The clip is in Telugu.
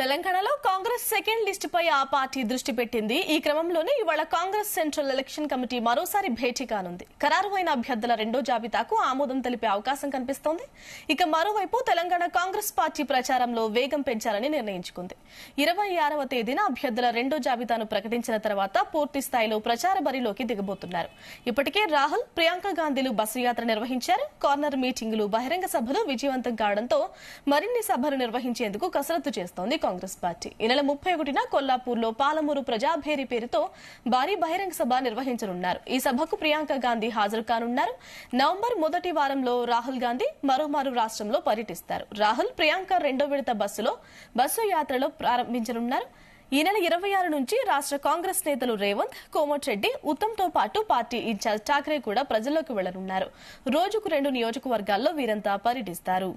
తెలంగాణలో కాంగ్రెస్ సెకండ్ లిస్టుపై ఆ పార్టీ దృష్టి పెట్టింది ఈ క్రమంలోనే ఇవాళ కాంగ్రెస్ సెంట్రల్ ఎలక్షన్ కమిటీ మరోసారి భేటీ కానుంది ఖరారువైన అభ్యర్థుల రెండో జాబితాకు ఆమోదం తెలిపే అవకాశం కనిపిస్తోంది ఇక మరోవైపు తెలంగాణ కాంగ్రెస్ పార్టీ ప్రచారంలో వేగం పెంచాలని నిర్ణయించుకుంది ఇరవై ఆరవ తేదీన అభ్యర్థుల రెండో జాబితాను ప్రకటించిన తర్వాత పూర్తి స్థాయిలో ప్రచార బరిలోకి దిగబోతున్నారు ఇప్పటికే రాహుల్ ప్రియాంక గాంధీలు బస్సు యాత్ర నిర్వహించారు కార్నర్ మీటింగులు బహిరంగ సభలు విజయవంతం కావడంతో మరిన్ని సభలు నిర్వహించేందుకు కసరత్తు చేస్తోంది కాంగ్రెస్ పార్టీ ఈ నెల ముప్పై ఒకటిన కొల్లాపూర్లో పాలమూరు ప్రజాభేరి పేరుతో భారీ బహిరంగ సభ నిర్వహించనున్నారు ఈ సభకు ప్రియాంక గాంధీ హాజరు కానున్నారు నవంబర్ మొదటి వారంలో రాహుల్ గాంధీ మరోమారు రాష్ట్రంలో పర్యటిస్తారు రాహుల్ ప్రియాంక రెండో విడత బస్సులో బస్సు యాత్రలో ప్రారంభించనున్నారు ఈ నెల ఇరవై ఆరు నుంచి రాష్ట్ర కాంగ్రెస్ నేతలు రేవంత్ కోమటిరెడ్డి ఉత్తమ్తో పాటు పార్టీ ఇన్ఛార్జ్ ఠాక్రే కూడా ప్రజల్లోకి వెళ్లనున్నారు రోజుకు రెండు నియోజకవర్గాల్లో వీరంతా పర్యటిస్తారు